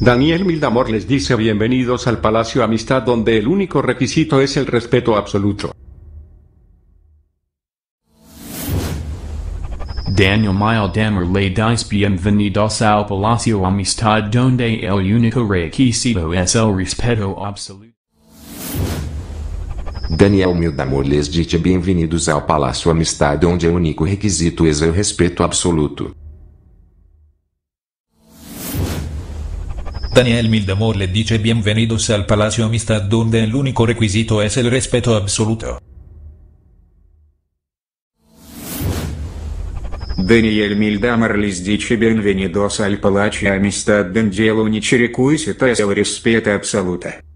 Daniel Mildamor les dice bienvenidos al Palacio Amistad donde el único requisito es el respeto absoluto. Daniel Mildamor le dice bienvenidos al Palacio Amistad donde el único requisito es el respeto absoluto. Daniel Mildamor les dice bem-vindos ao Palácio Amistad onde o único requisito é o respeito absoluto. Daniel Mildamor le dice Bienvenidos al Palacio Amistad donde l'unico requisito es el respeto absoluto. Даниэль Мильдамерлис дичи бенвенидос аль палачи амистад ден делу не черекуйся тесел респета абсолюта.